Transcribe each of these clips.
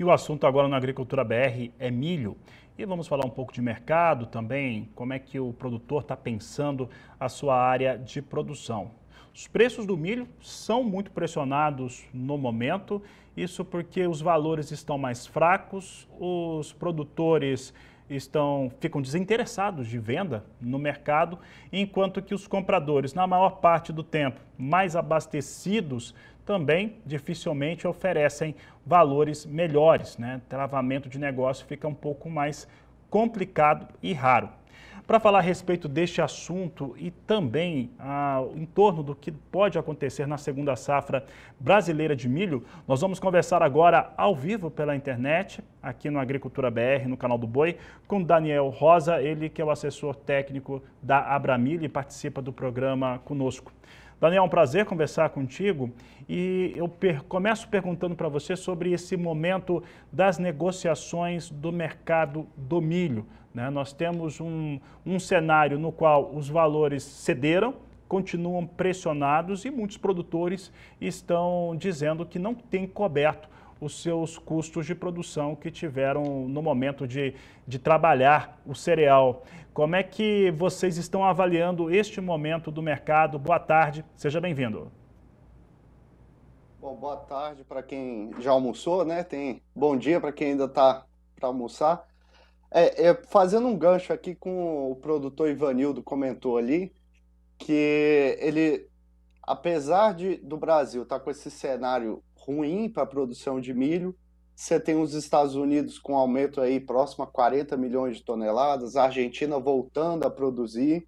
E o assunto agora na Agricultura BR é milho. E vamos falar um pouco de mercado também, como é que o produtor está pensando a sua área de produção. Os preços do milho são muito pressionados no momento, isso porque os valores estão mais fracos, os produtores estão ficam desinteressados de venda no mercado, enquanto que os compradores, na maior parte do tempo, mais abastecidos, também dificilmente oferecem valores melhores. Né? Travamento de negócio fica um pouco mais complicado e raro. Para falar a respeito deste assunto e também ah, em torno do que pode acontecer na segunda safra brasileira de milho, nós vamos conversar agora ao vivo pela internet, aqui no Agricultura BR, no canal do Boi, com Daniel Rosa, ele que é o assessor técnico da Abramilho e participa do programa conosco. Daniel, é um prazer conversar contigo e eu começo perguntando para você sobre esse momento das negociações do mercado do milho. Né? Nós temos um, um cenário no qual os valores cederam, continuam pressionados e muitos produtores estão dizendo que não tem coberto os seus custos de produção que tiveram no momento de, de trabalhar o cereal. Como é que vocês estão avaliando este momento do mercado? Boa tarde, seja bem-vindo. Bom, boa tarde para quem já almoçou, né? Tem bom dia para quem ainda está para almoçar. É, é, fazendo um gancho aqui com o produtor Ivanildo comentou ali que ele, apesar de do Brasil estar tá com esse cenário ruim para a produção de milho. Você tem os Estados Unidos com aumento aí próximo a 40 milhões de toneladas, a Argentina voltando a produzir.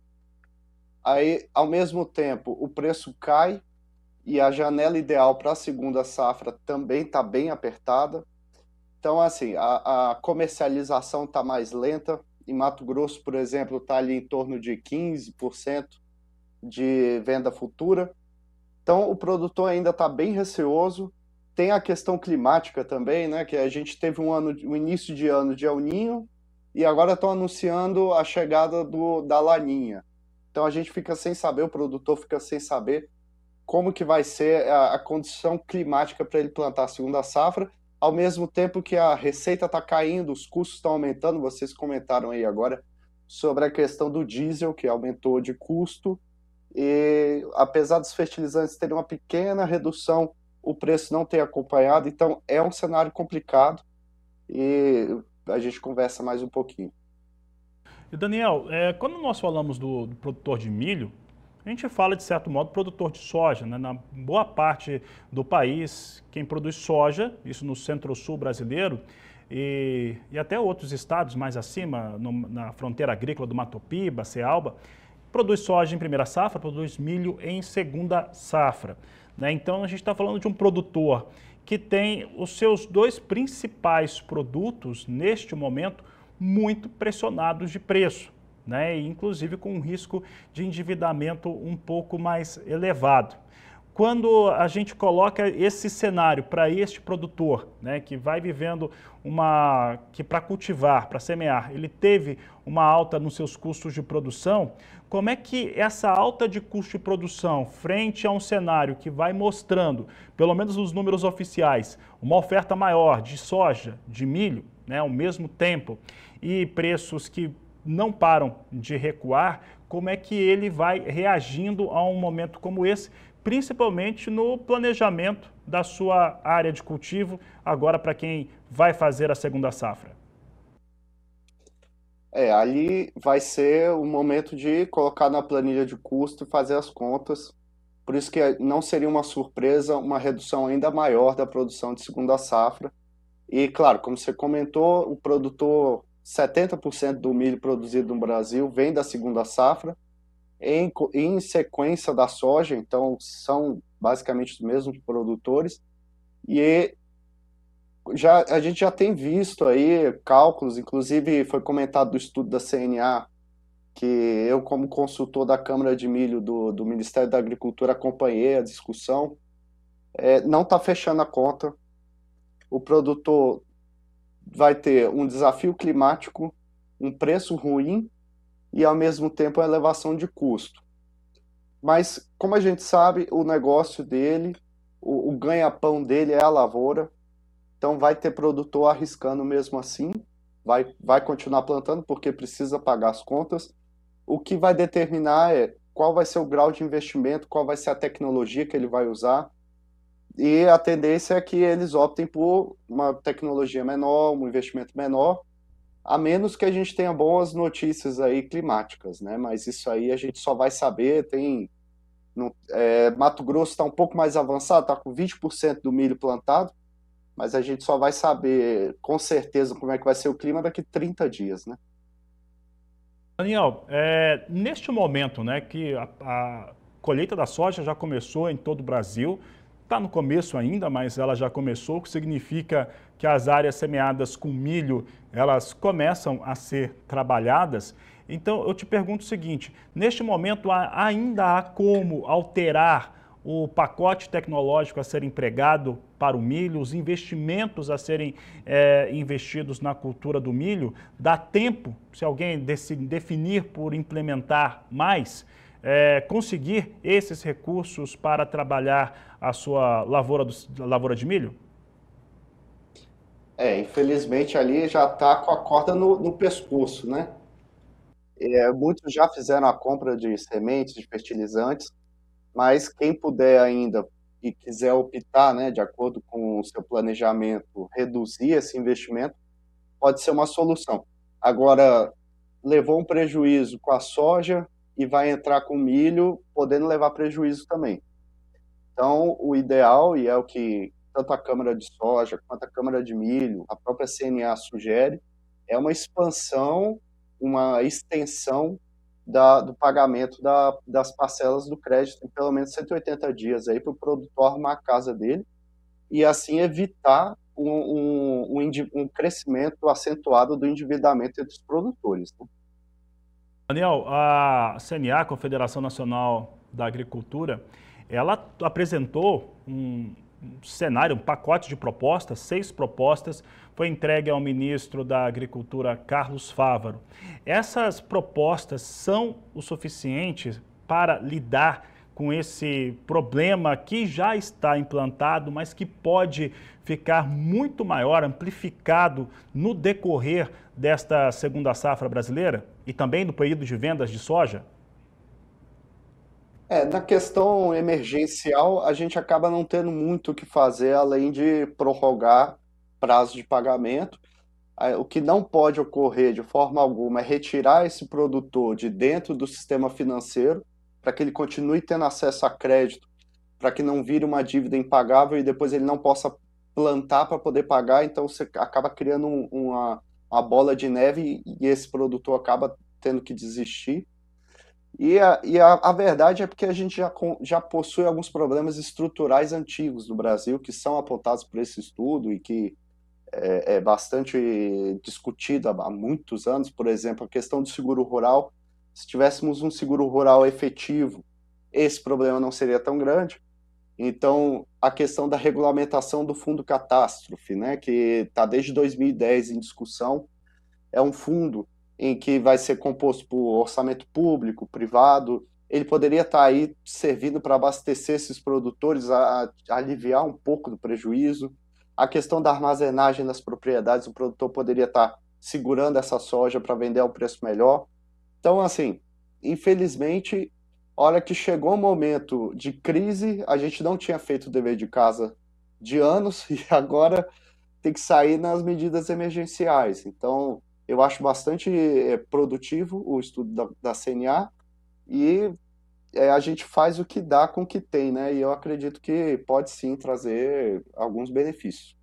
Aí, ao mesmo tempo, o preço cai e a janela ideal para a segunda safra também está bem apertada. Então, assim, a, a comercialização está mais lenta. Em Mato Grosso, por exemplo, está ali em torno de 15% de venda futura. Então, o produtor ainda está bem receoso tem a questão climática também, né? Que a gente teve um ano, um início de ano de El Ninho e agora estão anunciando a chegada do da Laninha. Então a gente fica sem saber, o produtor fica sem saber como que vai ser a, a condição climática para ele plantar a segunda safra, ao mesmo tempo que a receita está caindo, os custos estão aumentando. Vocês comentaram aí agora sobre a questão do diesel que aumentou de custo e apesar dos fertilizantes terem uma pequena redução o preço não tem acompanhado, então é um cenário complicado e a gente conversa mais um pouquinho. E Daniel, é, quando nós falamos do, do, produtor de milho, a gente fala de certo modo produtor de soja, né? Na boa parte do país, quem produz soja, isso no centro-sul brasileiro e, e, até outros estados mais acima, no, na fronteira agrícola do Mato Piba, Cealba, produz soja em primeira safra, produz milho em segunda safra. Né? Então a gente está falando de um produtor que tem os seus dois principais produtos neste momento muito pressionados de preço, né? inclusive com um risco de endividamento um pouco mais elevado quando a gente coloca esse cenário para este produtor, né, que vai vivendo uma que para cultivar, para semear, ele teve uma alta nos seus custos de produção, como é que essa alta de custo de produção frente a um cenário que vai mostrando, pelo menos os números oficiais, uma oferta maior de soja, de milho, né, ao mesmo tempo, e preços que não param de recuar, como é que ele vai reagindo a um momento como esse? principalmente no planejamento da sua área de cultivo, agora para quem vai fazer a segunda safra? É, ali vai ser o momento de colocar na planilha de custo e fazer as contas. Por isso que não seria uma surpresa uma redução ainda maior da produção de segunda safra. E claro, como você comentou, o produtor, 70% do milho produzido no Brasil vem da segunda safra em, em sequência da soja, então são basicamente os mesmos produtores, e já, a gente já tem visto aí cálculos, inclusive foi comentado do estudo da CNA, que eu, como consultor da Câmara de Milho do, do Ministério da Agricultura, acompanhei a discussão, é, não está fechando a conta. O produtor vai ter um desafio climático, um preço ruim e ao mesmo tempo a elevação de custo. Mas, como a gente sabe, o negócio dele, o, o ganha-pão dele é a lavoura, então vai ter produtor arriscando mesmo assim, vai, vai continuar plantando porque precisa pagar as contas. O que vai determinar é qual vai ser o grau de investimento, qual vai ser a tecnologia que ele vai usar. E a tendência é que eles optem por uma tecnologia menor, um investimento menor, a menos que a gente tenha boas notícias aí climáticas, né? Mas isso aí a gente só vai saber, tem... No, é, Mato Grosso está um pouco mais avançado, está com 20% do milho plantado, mas a gente só vai saber com certeza como é que vai ser o clima daqui 30 dias, né? Daniel, é, neste momento, né, que a, a colheita da soja já começou em todo o Brasil, está no começo ainda, mas ela já começou, o que significa que as áreas semeadas com milho, elas começam a ser trabalhadas. Então, eu te pergunto o seguinte, neste momento ainda há como alterar o pacote tecnológico a ser empregado para o milho, os investimentos a serem é, investidos na cultura do milho, dá tempo, se alguém definir por implementar mais, é, conseguir esses recursos para trabalhar a sua lavoura, do, lavoura de milho? É, infelizmente ali já está com a corda no, no pescoço, né? É, muitos já fizeram a compra de sementes, de fertilizantes, mas quem puder ainda e quiser optar, né, de acordo com o seu planejamento, reduzir esse investimento, pode ser uma solução. Agora, levou um prejuízo com a soja, e vai entrar com milho, podendo levar prejuízo também. Então, o ideal, e é o que tanto a Câmara de Soja quanto a Câmara de Milho, a própria CNA sugere, é uma expansão, uma extensão da, do pagamento da, das parcelas do crédito em pelo menos 180 dias aí para o produtor arrumar a casa dele e assim evitar um, um, um, um crescimento acentuado do endividamento entre os produtores. Né? Daniel, a CNA, Confederação Nacional da Agricultura, ela apresentou um cenário, um pacote de propostas, seis propostas, foi entregue ao ministro da Agricultura, Carlos Fávaro. Essas propostas são o suficiente para lidar com esse problema que já está implantado, mas que pode ficar muito maior, amplificado no decorrer desta segunda safra brasileira e também do período de vendas de soja? É, na questão emergencial, a gente acaba não tendo muito o que fazer além de prorrogar prazo de pagamento. Ah, o que não pode ocorrer de forma alguma é retirar esse produtor de dentro do sistema financeiro, para que ele continue tendo acesso a crédito, para que não vire uma dívida impagável e depois ele não possa plantar para poder pagar, então você acaba criando um, uma, uma bola de neve e esse produtor acaba tendo que desistir. E a, e a, a, verdade é porque a gente já, já possui alguns problemas estruturais antigos no Brasil que são apontados por esse estudo e que é, é bastante discutido há, há muitos anos, por exemplo, a questão do seguro rural se tivéssemos um seguro rural efetivo, esse problema não seria tão grande. Então, a questão da regulamentação do fundo catástrofe, né, que está desde 2010 em discussão, é um fundo em que vai ser composto por orçamento público, privado, ele poderia estar tá aí servindo para abastecer esses produtores, a, a, aliviar um pouco do prejuízo. A questão da armazenagem nas propriedades, o produtor poderia estar tá segurando essa soja para vender a um preço melhor. Então, assim, infelizmente, olha que chegou o momento de crise, a gente não tinha feito o dever de casa de anos e agora tem que sair nas medidas emergenciais. Então, eu acho bastante eh, produtivo o estudo da, da CNA e é, a gente faz o que dá com o que tem, né? E eu acredito que pode sim trazer alguns benefícios.